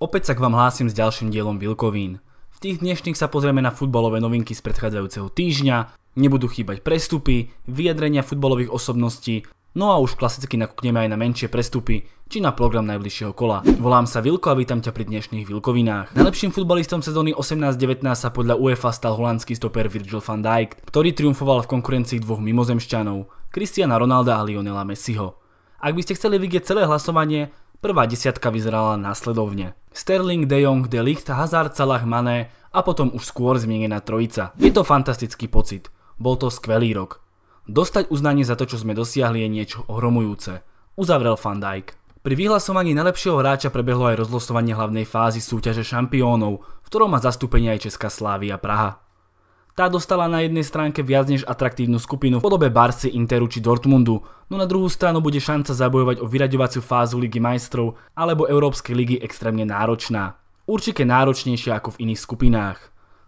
Opäť sa k vám hlásim s ďalším dielom Vilkovín. V tých dnešných sa pozrieme na futbalové novinky z predchádzajúceho týždňa, nebudú chýbať prestupy, vyjadrenia futbalových osobností, no a už klasicky nakúkneme aj na menšie prestupy, či na program najbližšieho kola. Volám sa Vilko a vítam ťa pri dnešných Vilkovinách. Najlepším futbalistom sezóny 18-19 sa podľa UEFA stal holandský stoper Virgil van Dijk, ktorý triumfoval v konkurencii dvoch mimozemšťanov, Cristiana Ronalda a Lionela Messiho. Ak by ste chceli vidieť celé hlasovanie, Prvá desiatka vyzerala následovne. Sterling, De Jong, De Ligt, Hazard, Salah, Mané a potom už skôr zmienená trojica. Je to fantastický pocit. Bol to skvelý rok. Dostať uznanie za to, čo sme dosiahli je niečo ohromujúce. Uzavrel Van Dijk. Pri vyhlasovaní najlepšieho hráča prebehlo aj rozlosovanie hlavnej fázy súťaže šampiónov, v ktorom má zastúpenie aj Česká Slávia Praha. Tá dostala na jednej stránke viac než atraktívnu skupinu v podobe Barci, Interu či Dortmundu, no na druhú stranu bude šanca zabojovať o vyraďovaciu fázu Ligy majstrov alebo Európskej ligy extrémne náročná. Určite náročnejšia ako v iných skupinách.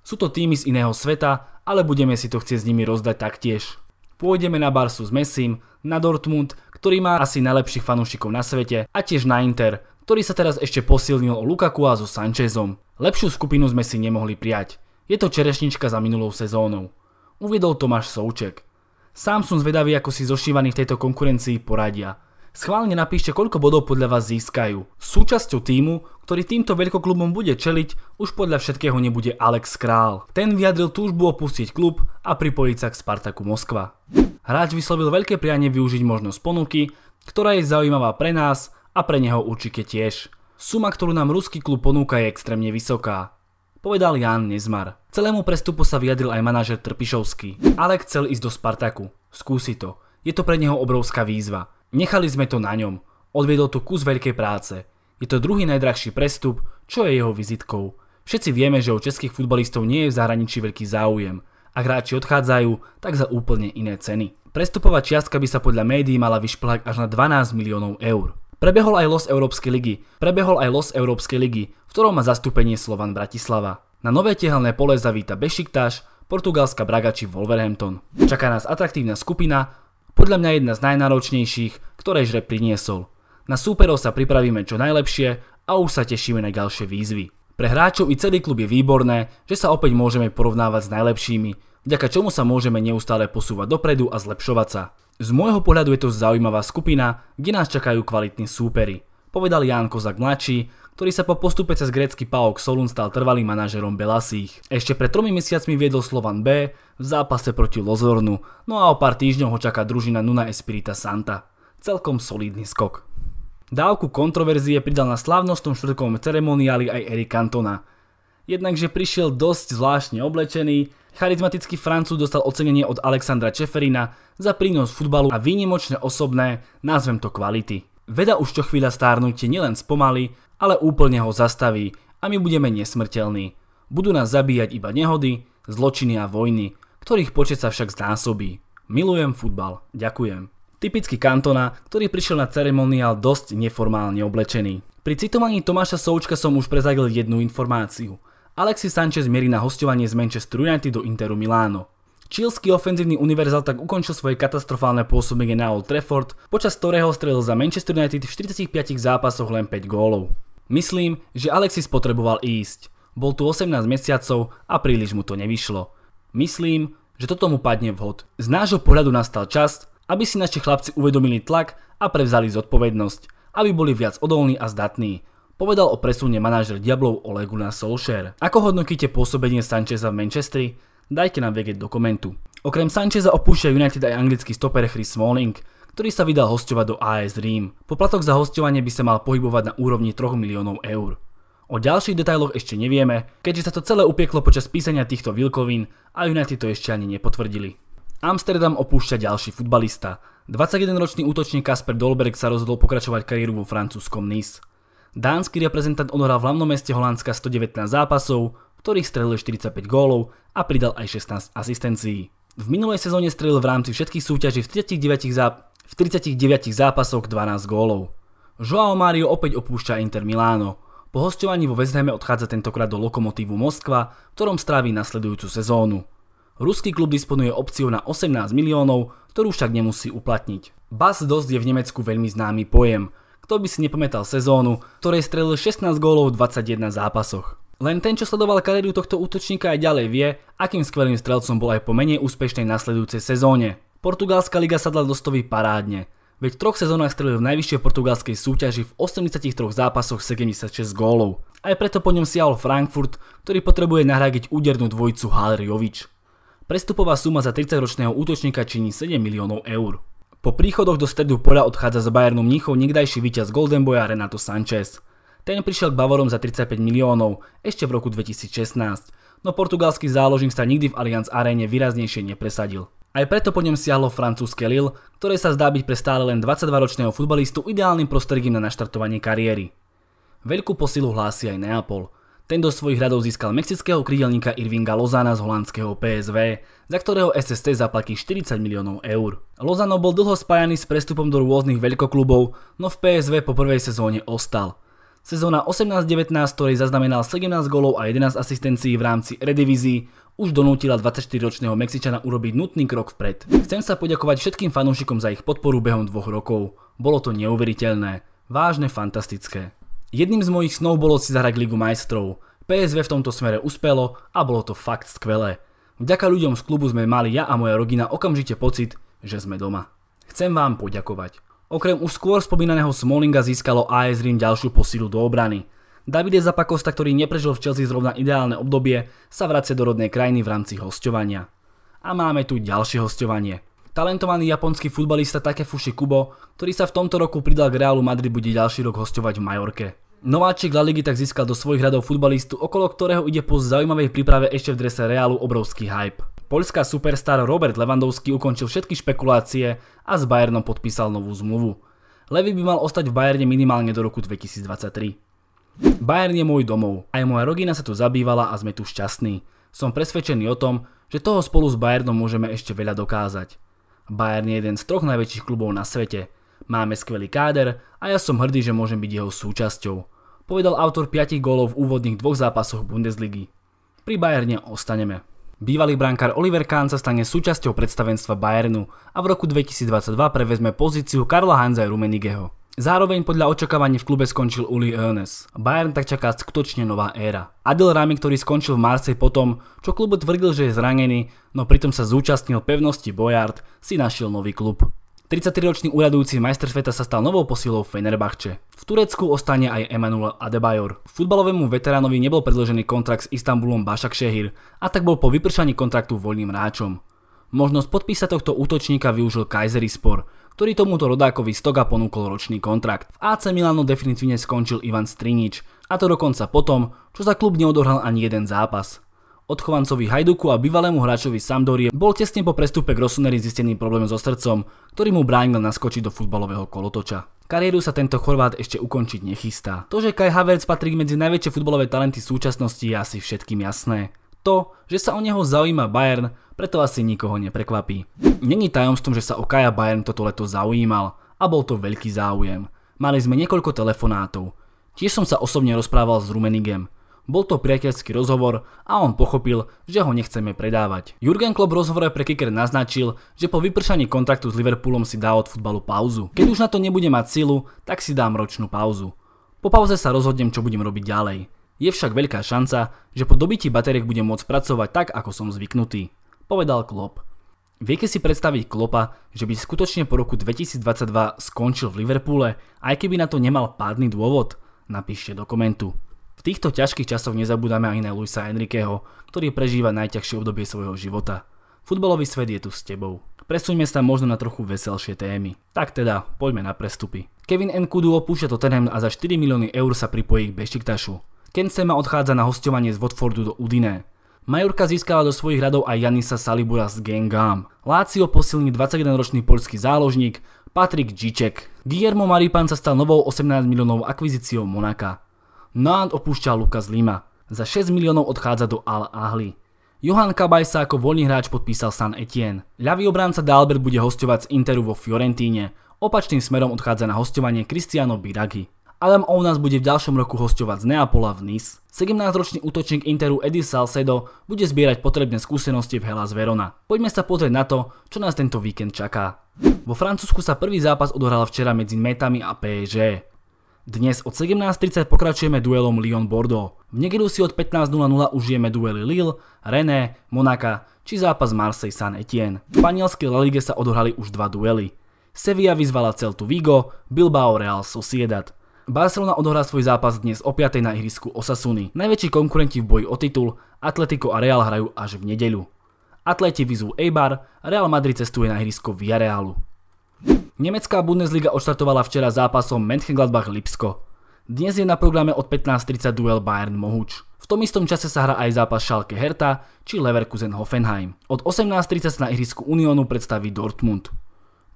Sú to týmy z iného sveta, ale budeme si to chcieť s nimi rozdať taktiež. Pôjdeme na Barsu s Messim, na Dortmund, ktorý má asi najlepších fanúšikov na svete, a tiež na Inter, ktorý sa teraz ešte posilnil o Lukaku a so Sanchezom. Lepšiu skupinu sme si nemohli prijať. Je to čerešnička za minulou sezónou. Uviedol Tomáš Souček. Sám som zvedavý, ako si zošívaní v tejto konkurencii poradia. Schválne napíšte, koľko bodov podľa vás získajú. Súčasťou týmu, ktorý týmto veľkoklubom bude čeliť, už podľa všetkého nebude Alex Král. Ten vyjadril túžbu opustiť klub a pripojiť sa k Spartaku Moskva. Hráč vyslovil veľké prianie využiť možnosť ponuky, ktorá je zaujímavá pre nás a pre neho určite tiež. Suma, ktorú nám ruský klub ponúka je extrémne vysoká. Povedal Jan Nezmar. Celému prestupu sa vyjadril aj manažer Trpišovský. Ale chcel ísť do Spartaku. Skúsi to. Je to pre neho obrovská výzva. Nechali sme to na ňom. Odviedol tu kus veľkej práce. Je to druhý najdrahší prestup, čo je jeho vizitkou. Všetci vieme, že o českých futbalistov nie je v zahraničí veľký záujem. Ak hráči odchádzajú, tak za úplne iné ceny. Prestupová čiastka by sa podľa médií mala vyšplhať až na 12 miliónov eur. Prebehol aj los Európskej ligy. Prebehol aj los Európskej ligy, v ktorom má zastúpenie Slovan Bratislava. Na nové tehelné pole zavíta Bešiktáš, portugalská Braga či Wolverhampton. Čaká nás atraktívna skupina, podľa mňa jedna z najnáročnejších, ktoré žre priniesol. Na súperov sa pripravíme čo najlepšie a už sa tešíme na ďalšie výzvy. Pre hráčov i celý klub je výborné, že sa opäť môžeme porovnávať s najlepšími, vďaka čomu sa môžeme neustále posúvať dopredu a zlepšovať sa. Z môjho pohľadu je to zaujímavá skupina, kde nás čakajú kvalitní súperi, povedal Ján Kozak mladší, ktorý sa po postupe cez grécky PAOK Solun stal trvalým manažerom Belasích. Ešte pred tromi mesiacmi viedol Slovan B v zápase proti Lozornu, no a o pár týždňov ho čaká družina Nuna Espirita Santa. Celkom solidný skok. Dávku kontroverzie pridal na slavnostnom štvrtkovom ceremoniáli aj Eric Cantona. Jednakže prišiel dosť zvláštne oblečený, Charizmatický Francúz dostal ocenenie od Alexandra Čeferina za prínos futbalu a výnimočné osobné, nazvem to kvality. Veda už čo chvíľa stárnutie nielen spomalí, ale úplne ho zastaví a my budeme nesmrteľní. Budú nás zabíjať iba nehody, zločiny a vojny, ktorých počet sa však znásobí. Milujem futbal, ďakujem. Typický Kantona, ktorý prišiel na ceremoniál dosť neformálne oblečený. Pri citovaní Tomáša Součka som už prezagil jednu informáciu – Alexis Sanchez mierí na hostovanie z Manchester United do Interu Miláno. Čílsky ofenzívny univerzál tak ukončil svoje katastrofálne pôsobenie na Old Trafford, počas ktorého strelil za Manchester United v 45 zápasoch len 5 gólov. Myslím, že Alexis potreboval ísť. Bol tu 18 mesiacov a príliš mu to nevyšlo. Myslím, že toto mu padne vhod. Z nášho pohľadu nastal čas, aby si naši chlapci uvedomili tlak a prevzali zodpovednosť, aby boli viac odolní a zdatní, povedal o presune manažer Diablov Olegu na Solskjaer. Ako hodnotíte pôsobenie Sancheza v Manchestri? Dajte nám vedieť do komentu. Okrem Sancheza opúšťa United aj anglický stoper Chris Smalling, ktorý sa vydal hostovať do AS Rím. Poplatok za hosťovanie by sa mal pohybovať na úrovni 3 miliónov eur. O ďalších detailoch ešte nevieme, keďže sa to celé upieklo počas písania týchto vilkovín a United to ešte ani nepotvrdili. Amsterdam opúšťa ďalší futbalista. 21-ročný útočník Kasper Dolberg sa rozhodol pokračovať kariéru vo francúzskom Nice. Dánsky reprezentant odohral v hlavnom meste Holandska 119 zápasov, v ktorých strelil 45 gólov a pridal aj 16 asistencií. V minulej sezóne strelil v rámci všetkých súťaží v 39, záp- v 39 zápasoch 12 gólov. Joao Mario opäť opúšťa Inter Miláno. Po hostovaní vo Vezheme odchádza tentokrát do Lokomotívu Moskva, v ktorom stráví nasledujúcu sezónu. Ruský klub disponuje opciou na 18 miliónov, ktorú však nemusí uplatniť. Bas dosť je v Nemecku veľmi známy pojem, kto by si nepamätal sezónu, ktorej strelil 16 gólov v 21 zápasoch. Len ten, čo sledoval kariéru tohto útočníka aj ďalej vie, akým skvelým strelcom bol aj po menej úspešnej nasledujúcej sezóne. Portugalská liga sadla Dostovi parádne. Veď v troch sezónach strelil v najvyššej portugalskej súťaži v 83 zápasoch 76 gólov. Aj preto po ňom siahol Frankfurt, ktorý potrebuje nahradiť údernú dvojicu Halriovič. Prestupová suma za 30-ročného útočníka činí 7 miliónov eur. Po príchodoch do stredu poľa odchádza z Bayernu Mníchov niekdajší víťaz Golden Boya Renato Sanchez. Ten prišiel k Bavorom za 35 miliónov, ešte v roku 2016, no portugalský záložník sa nikdy v Allianz aréne výraznejšie nepresadil. Aj preto po ňom siahlo francúzske Lille, ktoré sa zdá byť pre stále len 22-ročného futbalistu ideálnym prostredím na naštartovanie kariéry. Veľkú posilu hlási aj Neapol – ten do svojich radov získal mexického krídelníka Irvinga Lozana z holandského PSV, za ktorého SST zaplatí 40 miliónov eur. Lozano bol dlho spájaný s prestupom do rôznych veľkoklubov, no v PSV po prvej sezóne ostal. Sezóna 18-19, ktorej zaznamenal 17 golov a 11 asistencií v rámci Redivízii, už donútila 24-ročného Mexičana urobiť nutný krok vpred. Chcem sa poďakovať všetkým fanúšikom za ich podporu behom dvoch rokov. Bolo to neuveriteľné, vážne fantastické. Jedným z mojich snov bolo si zahrať Ligu majstrov. PSV v tomto smere uspelo a bolo to fakt skvelé. Vďaka ľuďom z klubu sme mali ja a moja rodina okamžite pocit, že sme doma. Chcem vám poďakovať. Okrem už skôr spomínaného Smolinga získalo AS Rim ďalšiu posilu do obrany. Davide Zapakosta, ktorý neprežil v Chelsea zrovna ideálne obdobie, sa vracia do rodnej krajiny v rámci hostovania. A máme tu ďalšie hostovanie. Talentovaný japonský futbalista Takefushi Kubo, ktorý sa v tomto roku pridal k Realu Madrid, bude ďalší rok hostovať v Majorke. Nováčik La Ligy tak získal do svojich radov futbalistu, okolo ktorého ide po zaujímavej príprave ešte v drese Realu obrovský hype. Poľská superstar Robert Lewandowski ukončil všetky špekulácie a s Bayernom podpísal novú zmluvu. Levy by mal ostať v Bayerne minimálne do roku 2023. Bayern je môj domov, aj moja rodina sa tu zabývala a sme tu šťastní. Som presvedčený o tom, že toho spolu s Bayernom môžeme ešte veľa dokázať. Bayern je jeden z troch najväčších klubov na svete – Máme skvelý káder a ja som hrdý, že môžem byť jeho súčasťou, povedal autor 5 gólov v úvodných dvoch zápasoch Bundesligy. Pri Bayerne ostaneme. Bývalý brankár Oliver Kahn sa stane súčasťou predstavenstva Bayernu a v roku 2022 prevezme pozíciu Karla Hanza Rumenigeho. Zároveň podľa očakávaní v klube skončil Uli Ernest. Bayern tak čaká skutočne nová éra. Adel Rami, ktorý skončil v Marseille potom, čo klub tvrdil, že je zranený, no pritom sa zúčastnil pevnosti Bojard, si našiel nový klub. 33-ročný úradujúci majster sveta sa stal novou posilou Fenerbahče. V Turecku ostane aj Emanuel Adebayor. Futbalovému veteránovi nebol predložený kontrakt s Istanbulom Bašak Šehir a tak bol po vypršaní kontraktu voľným hráčom. Možnosť podpísa tohto útočníka využil Spor, ktorý tomuto rodákovi Stoga ponúkol ročný kontrakt. V AC Milano definitívne skončil Ivan Strinič, a to dokonca potom, čo za klub neodohral ani jeden zápas. Odchovancovi Hajduku a bývalému hráčovi Sampdorie bol tesne po prestupe Rossoneri zistený problém so srdcom, ktorý mu bránil naskočiť do futbalového kolotoča. Kariéru sa tento Chorvát ešte ukončiť nechystá. To, že Kai Havertz patrí medzi najväčšie futbalové talenty súčasnosti je asi všetkým jasné. To, že sa o neho zaujíma Bayern, preto asi nikoho neprekvapí. Není tajomstvom, že sa o Kaja Bayern toto leto zaujímal a bol to veľký záujem. Mali sme niekoľko telefonátov. Tiež som sa osobne rozprával s Rumenigem. Bol to priateľský rozhovor a on pochopil, že ho nechceme predávať. Jurgen Klopp v rozhovore pre Kicker naznačil, že po vypršaní kontraktu s Liverpoolom si dá od futbalu pauzu. Keď už na to nebude mať silu, tak si dám ročnú pauzu. Po pauze sa rozhodnem, čo budem robiť ďalej. Je však veľká šanca, že po dobití bateriek budem môcť pracovať tak, ako som zvyknutý, povedal Klopp. Viete si predstaviť Klopa, že by skutočne po roku 2022 skončil v Liverpoole, aj keby na to nemal pádny dôvod? Napíšte do komentu. V týchto ťažkých časoch nezabúdame ani na Luisa Enriqueho, ktorý prežíva najťažšie obdobie svojho života. Futbalový svet je tu s tebou. Presuňme sa možno na trochu veselšie témy. Tak teda, poďme na prestupy. Kevin Nkudu opúšťa Tottenham a za 4 milióny eur sa pripojí k Bešiktašu. Sema odchádza na hostovanie z Watfordu do Udiné. Majorka získala do svojich radov aj Janisa Salibura z Gengam. Lácio posilní 21-ročný poľský záložník Patrik Džiček. Guillermo Maripan sa stal novou 18 miliónov akvizíciou Monaka. Nant opúšťa Lukas Lima. Za 6 miliónov odchádza do Al Ahly. Johan Kabaj sa ako voľný hráč podpísal San Etienne. Ľavý obranca Dalbert bude hostovať z Interu vo Fiorentíne. Opačným smerom odchádza na hostovanie Cristiano Biragi. Adam Ounas bude v ďalšom roku hostovať z Neapola v Nice. 17-ročný útočník Interu Eddie Salcedo bude zbierať potrebné skúsenosti v Hellas Verona. Poďme sa pozrieť na to, čo nás tento víkend čaká. Vo Francúzsku sa prvý zápas odohral včera medzi Metami a PSG. Dnes od 17.30 pokračujeme duelom Lyon-Bordeaux. V nedelu si od 15.00 užijeme duely Lille, René, Monaka či zápas Marseille saint Etienne. V španielskej La Ligue sa odohrali už dva duely. Sevilla vyzvala Celtu Vigo, Bilbao Real Sociedad. Barcelona odohrá svoj zápas dnes o 5. na ihrisku Osasuny. Najväčší konkurenti v boji o titul, Atletico a Real hrajú až v nedeľu. Atleti vyzú Eibar, Real Madrid cestuje na ihrisko Villarealu. Nemecká Bundesliga odštartovala včera zápasom Mönchengladbach-Lipsko. Dnes je na programe od 15.30 duel Bayern Mohuč. V tom istom čase sa hrá aj zápas Schalke Hertha či Leverkusen Hoffenheim. Od 18.30 sa na ihrisku Uniónu predstaví Dortmund.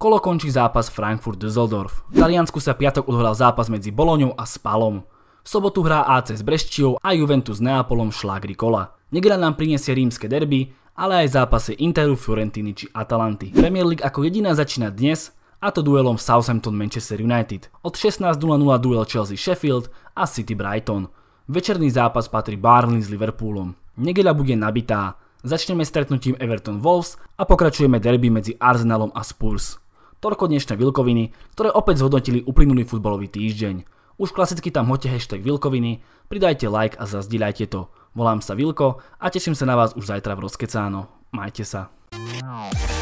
Kolo končí zápas Frankfurt Düsseldorf. V Taliansku sa piatok odhral zápas medzi Boloňou a Spalom. V sobotu hrá AC s Breščiou a Juventus s Neapolom v šlágri kola. Negra nám priniesie rímske derby ale aj zápasy Interu, Fiorentiny či Atalanty. Premier League ako jediná začína dnes, a to duelom Southampton-Manchester United. Od 16.00 duel Chelsea-Sheffield a City-Brighton. Večerný zápas patrí Barnley s Liverpoolom. Nedeľa bude nabitá. Začneme stretnutím Everton-Wolves a pokračujeme derby medzi Arsenalom a Spurs. Torko dnešné Vilkoviny, ktoré opäť zhodnotili uplynulý futbalový týždeň. Už klasicky tam hoďte hashtag Vilkoviny, pridajte like a zazdieľajte to. Volám sa Vilko a teším sa na vás už zajtra v Rozkecáno. Majte sa.